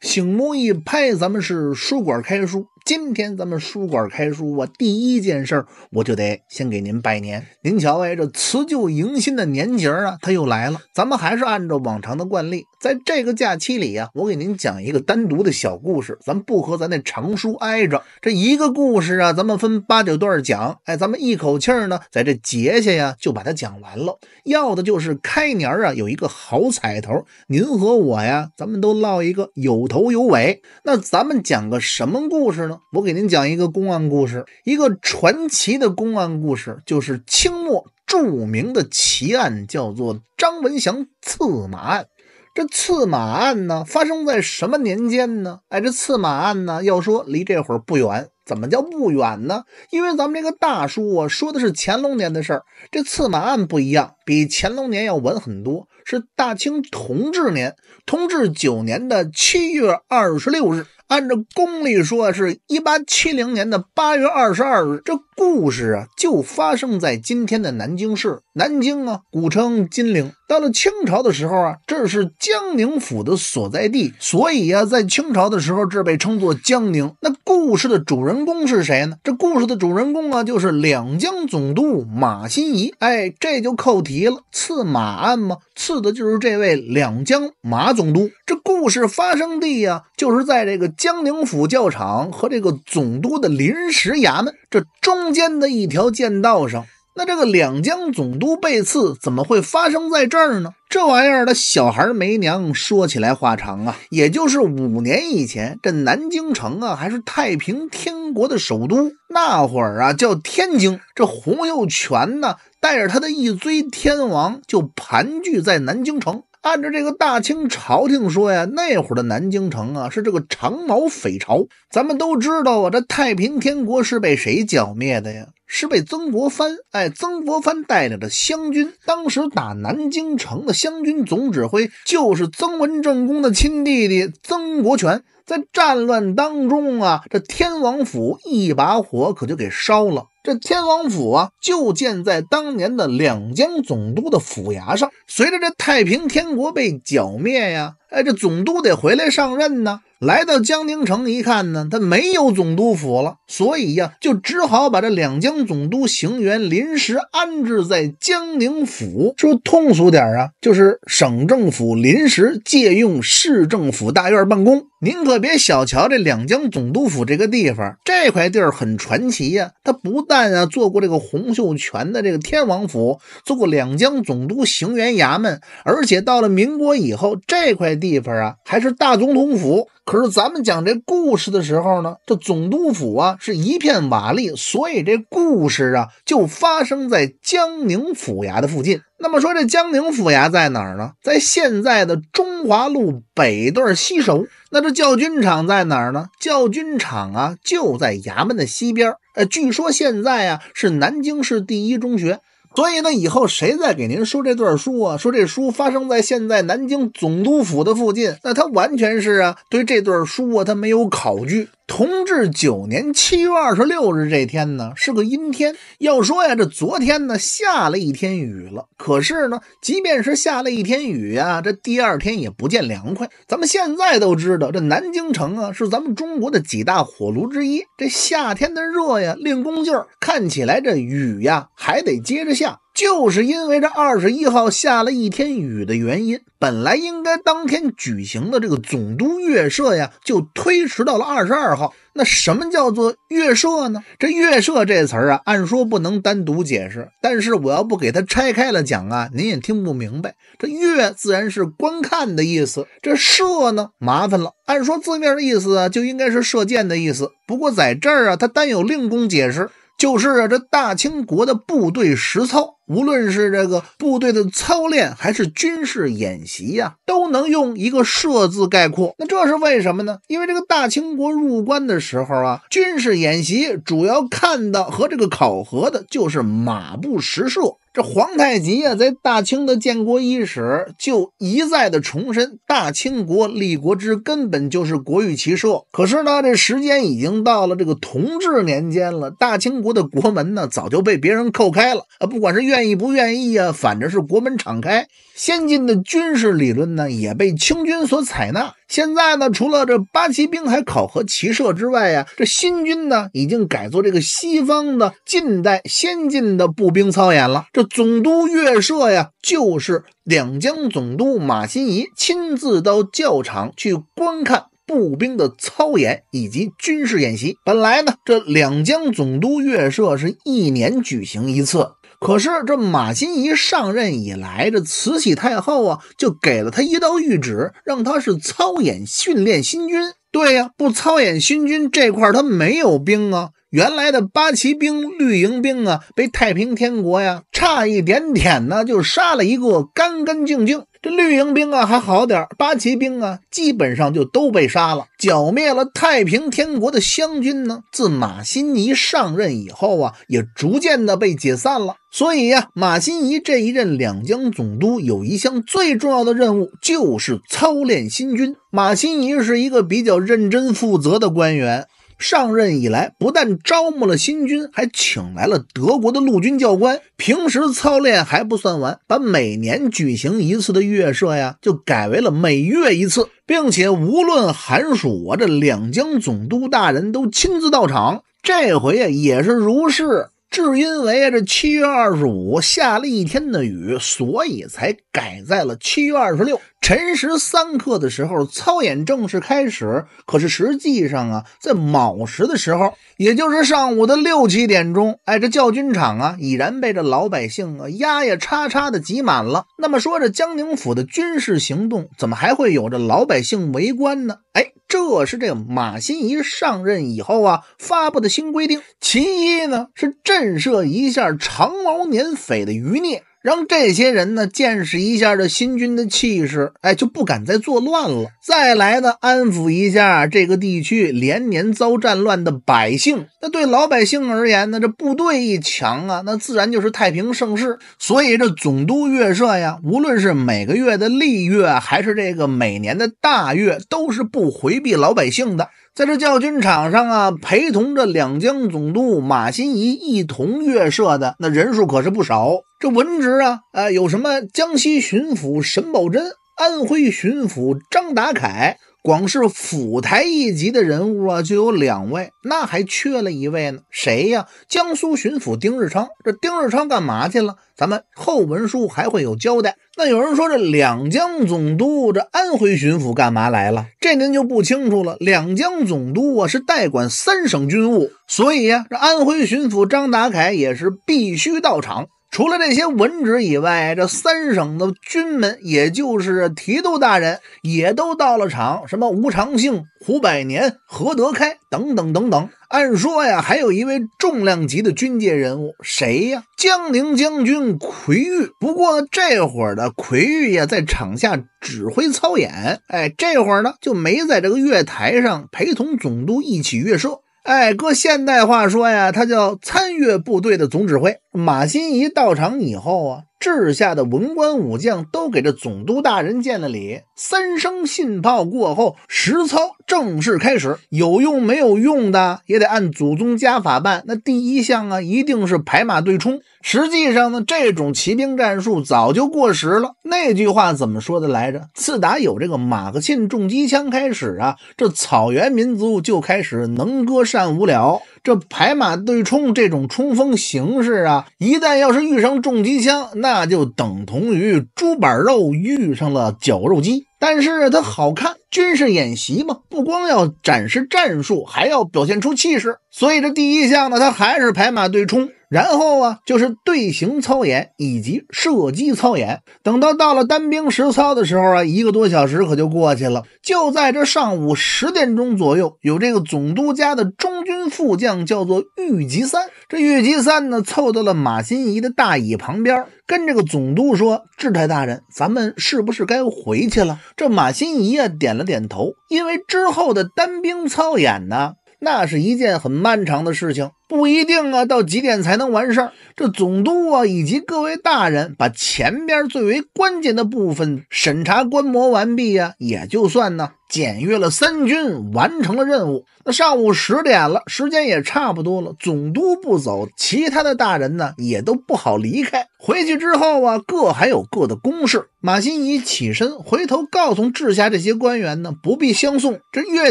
醒目一拍，咱们是书馆开书。今天咱们书馆开书啊，第一件事儿我就得先给您拜年。您瞧哎，这辞旧迎新的年节啊，它又来了。咱们还是按照往常的惯例，在这个假期里啊，我给您讲一个单独的小故事，咱不和咱那长书挨着。这一个故事啊，咱们分八九段讲，哎，咱们一口气儿呢，在这节下呀就把它讲完了。要的就是开年啊有一个好彩头，您和我呀，咱们都落一个有头有尾。那咱们讲个什么故事呢？我给您讲一个公案故事，一个传奇的公案故事，就是清末著名的奇案，叫做张文祥刺马案。这刺马案呢，发生在什么年间呢？哎，这刺马案呢，要说离这会儿不远。怎么叫不远呢？因为咱们这个大叔啊，说的是乾隆年的事儿。这刺马案不一样，比乾隆年要晚很多，是大清同治年，同治九年的七月二十六日。按照公历说，是一八七零年的八月二十二日。这故事啊，就发生在今天的南京市。南京啊，古称金陵。到了清朝的时候啊，这是江宁府的所在地，所以啊，在清朝的时候，这被称作江宁。那故事的主人公是谁呢？这故事的主人公啊，就是两江总督马新贻。哎，这就扣题了，刺马案吗？刺的就是这位两江马总督。这故事发生地呀，就是在这个江宁府教场和这个总督的临时衙门这中间的一条剑道上。那这个两江总督被刺怎么会发生在这儿呢？这玩意儿的小孩没娘，说起来话长啊。也就是五年以前，这南京城啊还是太平天国的首都，那会儿啊叫天京。这洪秀全呢带着他的一堆天王就盘踞在南京城。按照这个大清朝廷说呀，那会儿的南京城啊是这个长毛匪巢。咱们都知道啊，这太平天国是被谁剿灭的呀？是被曾国藩，哎，曾国藩带领的湘军，当时打南京城的湘军总指挥就是曾文正公的亲弟弟曾国荃。在战乱当中啊，这天王府一把火可就给烧了。这天王府啊，就建在当年的两江总督的府衙上。随着这太平天国被剿灭呀，哎，这总督得回来上任呢。来到江宁城一看呢，他没有总督府了，所以呀，就只好把这两江总督行辕临时安置在江宁府。说通俗点啊，就是省政府临时借用市政府大院办公。您可别小瞧这两江总督府这个地方，这块地儿很传奇呀。他不但啊做过这个洪秀全的这个天王府，做过两江总督行辕衙门，而且到了民国以后，这块地方啊还是大总统府。可是咱们讲这故事的时候呢，这总督府啊是一片瓦砾，所以这故事啊就发生在江宁府衙的附近。那么说这江宁府衙在哪儿呢？在现在的中华路北段西首。那这教军场在哪儿呢？教军场啊就在衙门的西边儿。呃，据说现在啊是南京市第一中学。所以呢，以后谁再给您说这段书啊，说这书发生在现在南京总督府的附近，那他完全是啊，对这段书啊，他没有考据。同治九年七月二十六日这天呢，是个阴天。要说呀，这昨天呢下了一天雨了，可是呢，即便是下了一天雨啊，这第二天也不见凉快。咱们现在都知道，这南京城啊是咱们中国的几大火炉之一，这夏天的热呀令公劲儿，看起来这雨呀还得接着下。就是因为这二十一号下了一天雨的原因，本来应该当天举行的这个总督月社呀，就推迟到了二十二号。那什么叫做月社呢？这月社这词儿啊，按说不能单独解释，但是我要不给它拆开了讲啊，您也听不明白。这月自然是观看的意思，这射呢麻烦了，按说字面的意思啊，就应该是射箭的意思。不过在这儿啊，他单有令公解释。就是啊，这大清国的部队实操，无论是这个部队的操练还是军事演习呀，都能用一个“射”字概括。那这是为什么呢？因为这个大清国入关的时候啊，军事演习主要看的和这个考核的就是马步实射。这皇太极呀，在大清的建国伊始，就一再的重申大清国立国之根本就是国与骑射。可是呢，这时间已经到了这个同治年间了，大清国的国门呢早就被别人扣开了啊！不管是愿意不愿意呀，反正是国门敞开。先进的军事理论呢也被清军所采纳。现在呢，除了这八旗兵还考核骑射之外呀，这新军呢已经改做这个西方的近代先进的步兵操演了。这。总督岳社呀，就是两江总督马新贻亲自到校场去观看步兵的操演以及军事演习。本来呢，这两江总督岳社是一年举行一次，可是这马新贻上任以来，这慈禧太后啊，就给了他一道谕旨，让他是操演训练新军。对呀，不操演新军这块儿，他没有兵啊。原来的八旗兵、绿营兵啊，被太平天国呀差一点点呢就杀了一个干干净净。这绿营兵啊还好点，八旗兵啊基本上就都被杀了。剿灭了太平天国的湘军呢，自马新贻上任以后啊，也逐渐的被解散了。所以呀，马新贻这一任两江总督有一项最重要的任务就是操练新军。马新贻是一个比较认真负责的官员。上任以来，不但招募了新军，还请来了德国的陆军教官。平时操练还不算完，把每年举行一次的月射呀，就改为了每月一次，并且无论寒暑，这两江总督大人都亲自到场。这回呀，也是如是，至因为这七月二十五下了一天的雨，所以才改在了七月二十六。辰时三刻的时候，操演正式开始。可是实际上啊，在卯时的时候，也就是上午的六七点钟，哎，这教军场啊，已然被这老百姓啊压压叉叉的挤满了。那么说，这江宁府的军事行动怎么还会有这老百姓围观呢？哎，这是这马新贻上任以后啊发布的新规定。其一呢，是震慑一下长毛年匪的余孽。让这些人呢见识一下这新军的气势，哎，就不敢再作乱了。再来呢，安抚一下这个地区连年遭战乱的百姓。那对老百姓而言呢，这部队一强啊，那自然就是太平盛世。所以这总督月社呀，无论是每个月的例月，还是这个每年的大月，都是不回避老百姓的。在这教军场上啊，陪同着两江总督马新贻一同阅射的那人数可是不少。这文职啊，呃，有什么江西巡抚沈葆桢、安徽巡抚张达凯，光是府台一级的人物啊，就有两位，那还缺了一位呢？谁呀？江苏巡抚丁日昌。这丁日昌干嘛去了？咱们后文书还会有交代。那有人说，这两江总督这安徽巡抚干嘛来了？这您就不清楚了。两江总督啊是代管三省军务，所以呀，这安徽巡抚张达凯也是必须到场。除了这些文职以外，这三省的军门，也就是提督大人，也都到了场。什么吴长兴、胡百年、何德开等等等等。按说呀，还有一位重量级的军界人物，谁呀？江宁将军奎玉。不过这会儿的奎玉呀，在场下指挥操演。哎，这会儿呢，就没在这个月台上陪同总督一起阅射。哎，搁现代话说呀，他叫参阅部队的总指挥。马新仪到场以后啊，治下的文官武将都给这总督大人见了礼。三声信炮过后，实操正式开始。有用没有用的也得按祖宗家法办。那第一项啊，一定是排马对冲。实际上呢，这种骑兵战术早就过时了。那句话怎么说的来着？自打有这个马克沁重机枪开始啊，这草原民族就开始能歌善舞了。这排马对冲这种冲锋形式啊。一旦要是遇上重机枪，那就等同于猪板肉遇上了绞肉机。但是它好看，军事演习嘛，不光要展示战术，还要表现出气势。所以这第一项呢，它还是排马对冲。然后啊，就是队形操演以及射击操演。等到到了单兵实操的时候啊，一个多小时可就过去了。就在这上午十点钟左右，有这个总督家的中军副将叫做玉吉三。这玉吉三呢，凑到了马新仪的大椅旁边，跟这个总督说：“志太大人，咱们是不是该回去了？”这马新仪啊，点了点头，因为之后的单兵操演呢，那是一件很漫长的事情。不一定啊，到几点才能完事儿？这总督啊，以及各位大人，把前边最为关键的部分审查观摩完毕呀，也就算呢，检阅了三军，完成了任务。那上午十点了，时间也差不多了，总督不走其他的大人呢，也都不好离开。回去之后啊，各还有各的公事。马新贻起身，回头告诉治下这些官员呢，不必相送。这月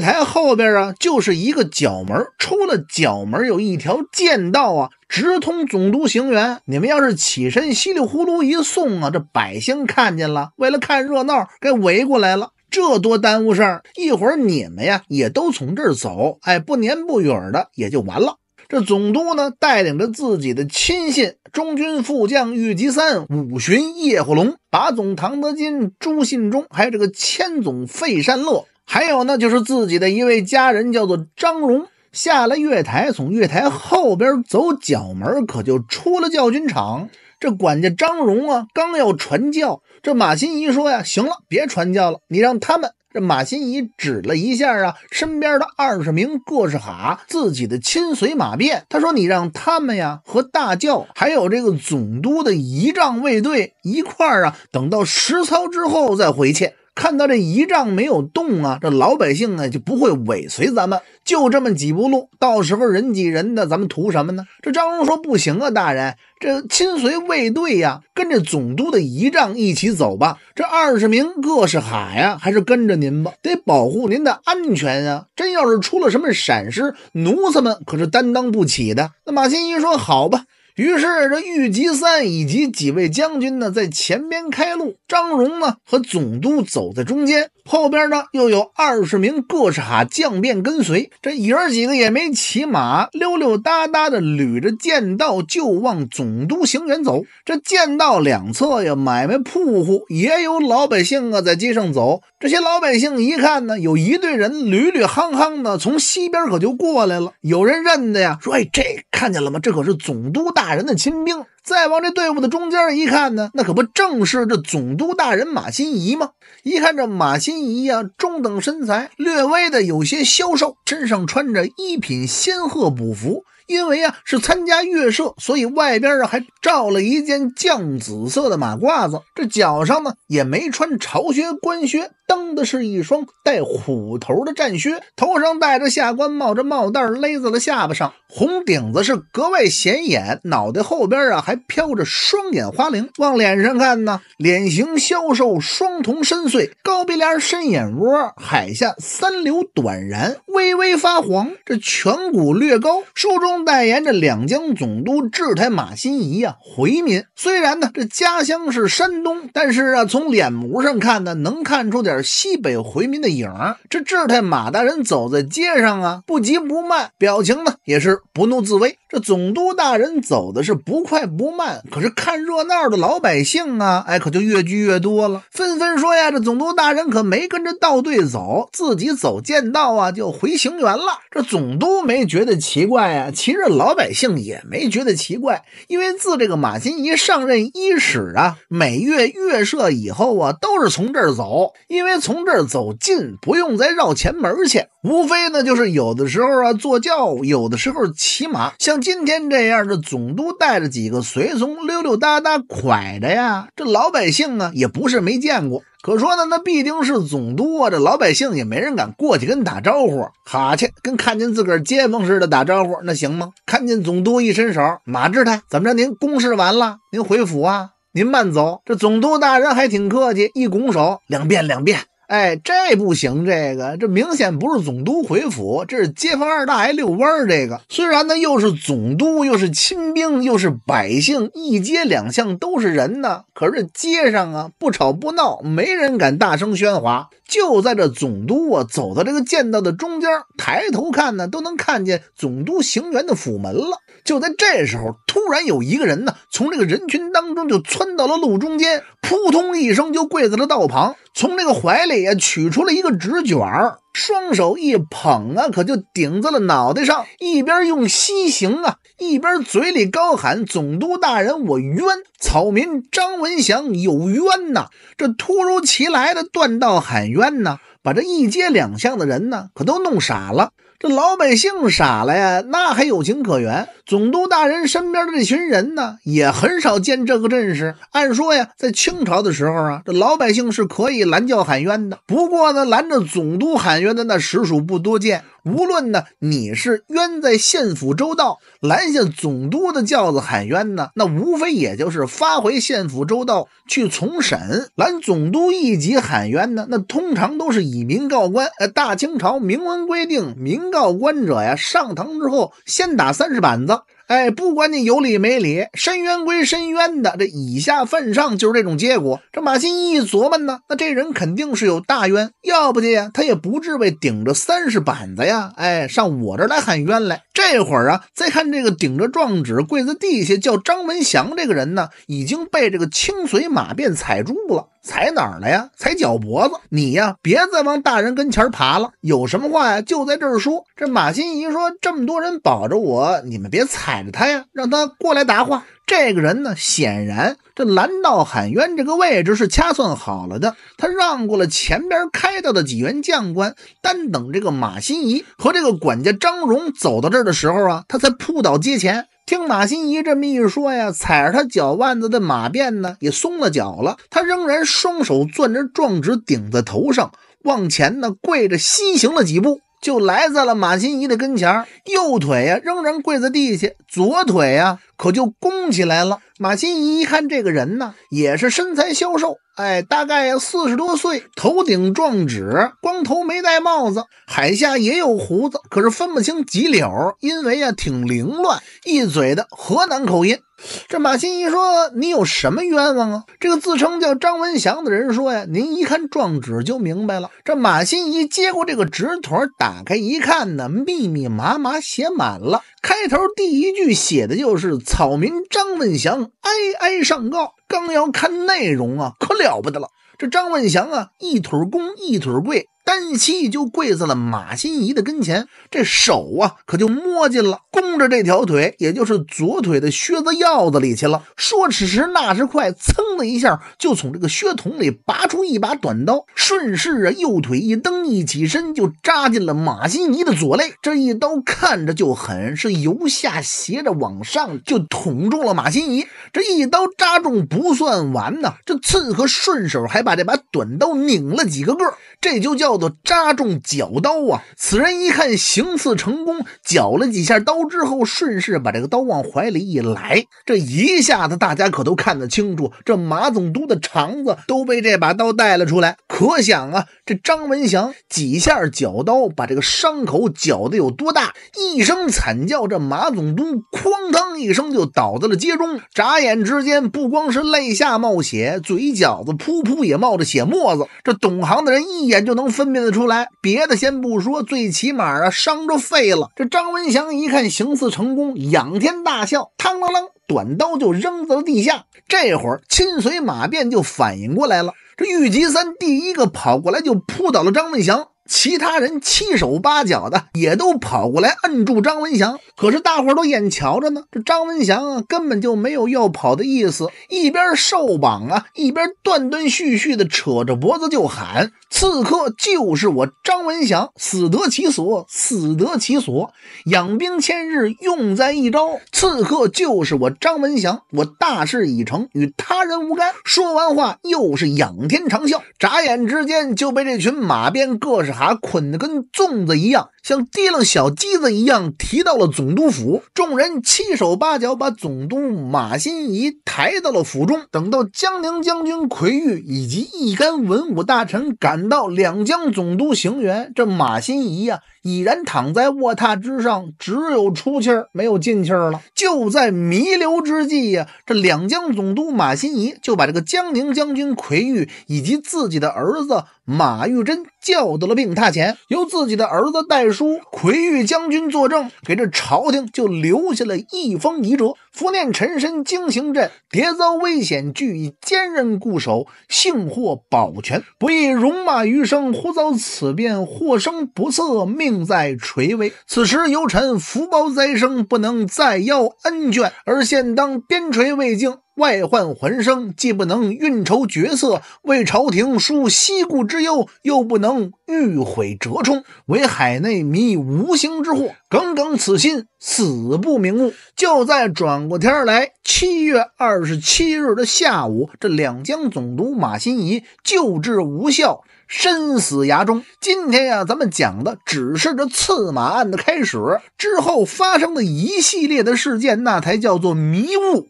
台后边啊，就是一个角门，出了角门有一。条剑道啊，直通总督行辕。你们要是起身稀里糊涂一送啊，这百姓看见了，为了看热闹，该围过来了。这多耽误事儿！一会儿你们呀，也都从这儿走，哎，不年不远的，也就完了。这总督呢，带领着自己的亲信、中军副将玉吉三、五巡叶火龙、把总唐德金、朱信忠，还有这个千总费善乐，还有呢，就是自己的一位家人，叫做张荣。下了月台，从月台后边走角门，可就出了教军场。这管家张荣啊，刚要传教，这马新仪说呀：“行了，别传教了，你让他们。”这马新仪指了一下啊，身边的二十名各是哈，自己的亲随马便。他说：“你让他们呀，和大教还有这个总督的仪仗卫队一块儿啊，等到实操之后再回去。”看到这仪仗没有动啊，这老百姓啊就不会尾随咱们，就这么几步路，到时候人挤人的，咱们图什么呢？这张荣说不行啊，大人，这亲随卫队呀，跟着总督的仪仗一起走吧。这二十名各是海呀，还是跟着您吧，得保护您的安全啊。真要是出了什么闪失，奴才们可是担当不起的。那马新一说好吧。于是，这玉吉三以及几位将军呢，在前边开路；张荣呢，和总督走在中间。后边呢又有二十名各差将便跟随，这爷儿几个也没骑马，溜溜达达的捋着剑道就往总督行辕走。这剑道两侧呀，买卖铺户也有老百姓啊在街上走。这些老百姓一看呢，有一队人捋捋夯夯的从西边可就过来了。有人认得呀，说：“哎，这看见了吗？这可是总督大人的亲兵。”再往这队伍的中间一看呢，那可不正是这总督大人马新贻吗？一看这马新贻呀，中等身材，略微的有些消瘦，身上穿着一品仙鹤补服。因为啊是参加月社，所以外边啊还罩了一件绛紫色的马褂子，这脚上呢也没穿朝靴官靴，蹬的是一双带虎头的战靴，头上戴着下官帽，这帽带勒在了下巴上，红顶子是格外显眼，脑袋后边啊还飘着双眼花翎。往脸上看呢，脸型消瘦，双瞳深邃，高鼻梁，深眼窝，海下三绺短髯，微微发黄，这颧骨略高，书中。代言着两江总督智台马新仪呀，回民虽然呢这家乡是山东，但是啊从脸模上看呢，能看出点西北回民的影儿。这智台马大人走在街上啊，不急不慢，表情呢也是不怒自威。这总督大人走的是不快不慢，可是看热闹的老百姓啊，哎，可就越聚越多了，纷纷说呀，这总督大人可没跟着道队走，自己走剑道啊，就回行辕了。这总督没觉得奇怪呀。其实老百姓也没觉得奇怪，因为自这个马新贻上任伊始啊，每月月社以后啊，都是从这儿走，因为从这儿走近，不用再绕前门去。无非呢，就是有的时候啊坐轿，有的时候骑马。像今天这样的总督带着几个随从溜溜达达，拐着呀，这老百姓啊也不是没见过。可说呢，那必定是总督啊！这老百姓也没人敢过去跟打招呼，哈欠，跟看见自个儿街坊似的打招呼，那行吗？看见总督一伸手，马志泰怎么着？您公事完了，您回府啊？您慢走。这总督大人还挺客气，一拱手，两遍，两遍。哎，这不行！这个这明显不是总督回府，这是街坊二大爷遛弯儿。这个虽然呢，又是总督，又是亲兵，又是百姓，一街两巷都是人呢，可是街上啊，不吵不闹，没人敢大声喧哗。就在这总督啊，走到这个剑道的中间，抬头看呢，都能看见总督行辕的府门了。就在这时候，突然有一个人呢，从这个人群当中就窜到了路中间，扑通一声就跪在了道旁，从这个怀里啊取出了一个纸卷儿。双手一捧啊，可就顶在了脑袋上，一边用膝行啊，一边嘴里高喊：“总督大人，我冤！草民张文祥有冤呐！”这突如其来的断道喊冤呐，把这一街两巷的人呢，可都弄傻了。这老百姓傻了呀，那还有情可原。总督大人身边的这群人呢，也很少见这个阵势。按说呀，在清朝的时候啊，这老百姓是可以拦轿喊冤的。不过呢，拦着总督喊冤的那实属不多见。无论呢你是冤在县府州道，拦下总督的轿子喊冤呢，那无非也就是发回县府州道去从审。拦总督一级喊冤呢，那通常都是以民告官。呃，大清朝明文规定，民告官者呀，上堂之后先打三十板子。哎，不管你有理没理，申冤归申冤的，这以下犯上就是这种结果。这马新一琢磨呢，那这人肯定是有大冤，要不呀，他也不至于顶着三十板子呀！哎，上我这儿来喊冤来。这会儿啊，再看这个顶着状纸跪在地下叫张文祥这个人呢，已经被这个青随马便踩住了。踩哪儿了呀？踩脚脖子！你呀，别再往大人跟前爬了。有什么话呀，就在这儿说。这马心怡说：“这么多人保着我，你们别踩着他呀，让他过来答话。”这个人呢，显然这蓝道喊冤这个位置是掐算好了的。他让过了前边开道的几员将官，单等这个马心怡和这个管家张荣走到这儿的时候啊，他才扑倒阶前。听马心怡这么一说呀，踩着他脚腕子的马鞭呢也松了脚了。他仍然双手攥着状纸顶在头上，往前呢跪着西行了几步，就来在了马心怡的跟前。右腿呀仍然跪在地下，左腿呀可就弓起来了。马心怡一看这个人呢，也是身材消瘦。哎，大概四十多岁，头顶撞纸，光头没戴帽子，海下也有胡子，可是分不清几绺，因为呀挺凌乱，一嘴的河南口音。这马心怡说：“你有什么冤枉啊？”这个自称叫张文祥的人说呀：“您一看状纸就明白了。”这马心怡接过这个纸团，打开一看呢，密密麻麻写满了。开头第一句写的就是“草民张文祥哀哀上告。”刚要看内容啊，可了不得了！这张万祥啊，一腿儿功，一腿儿跪。单膝就跪在了马心怡的跟前，这手啊可就摸进了弓着这条腿，也就是左腿的靴子腰子里去了。说此时那时快，噌的一下就从这个靴筒里拔出一把短刀，顺势啊右腿一蹬，一起身就扎进了马心怡的左肋。这一刀看着就狠，是由下斜着往上就捅中了马心怡。这一刀扎中不算完呐，这刺客顺手还把这把短刀拧了几个个。这就叫做扎中绞刀啊！此人一看行刺成功，绞了几下刀之后，顺势把这个刀往怀里一揽。这一下子，大家可都看得清楚，这马总督的肠子都被这把刀带了出来。可想啊，这张文祥几下绞刀把这个伤口绞得有多大！一声惨叫，这马总督哐当一声就倒在了街中。眨眼之间，不光是泪下冒血，嘴角子噗噗也冒着血沫子。这懂行的人一眼。眼就能分辨得出来，别的先不说，最起码啊，伤着肺了。这张文祥一看行刺成功，仰天大笑，嘡啷啷，短刀就扔在了地下。这会儿亲随马便就反应过来了，这玉吉三第一个跑过来就扑倒了张文祥。其他人七手八脚的也都跑过来摁住张文祥，可是大伙都眼瞧着呢，这张文祥根本就没有要跑的意思，一边受绑啊，一边断断续续的扯着脖子就喊：“刺客就是我张文祥，死得其所，死得其所，养兵千日用在一朝，刺客就是我张文祥，我大事已成，与他人无干。”说完话，又是仰天长啸，眨眼之间就被这群马鞭各上。还捆得跟粽子一样，像提了小鸡子一样提到了总督府。众人七手八脚把总督马新贻抬到了府中。等到江宁将军奎玉以及一干文武大臣赶到两江总督行辕，这马新贻呀。已然躺在卧榻之上，只有出气儿没有进气儿了。就在弥留之际呀，这两江总督马新贻就把这个江宁将军奎玉以及自己的儿子马玉珍叫到了病榻前，由自己的儿子代书，奎玉将军作证，给这朝廷就留下了一封遗折。伏念沉身惊行阵，迭遭危险，俱以坚韧固守，幸获保全，不亦戎马余生忽遭此变，祸生不测，命在垂危。此时犹臣福薄灾生，不能再邀恩眷，而现当边陲未尽。外患环生，既不能运筹决策为朝廷纾西顾之忧，又不能欲毁折冲为海内迷无形之祸，耿耿此心，死不瞑目。就在转过天来，七月二十七日的下午，这两江总督马新贻救治无效，身死崖中。今天呀，咱们讲的只是这刺马案的开始，之后发生的一系列的事件，那才叫做迷雾。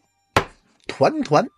团团。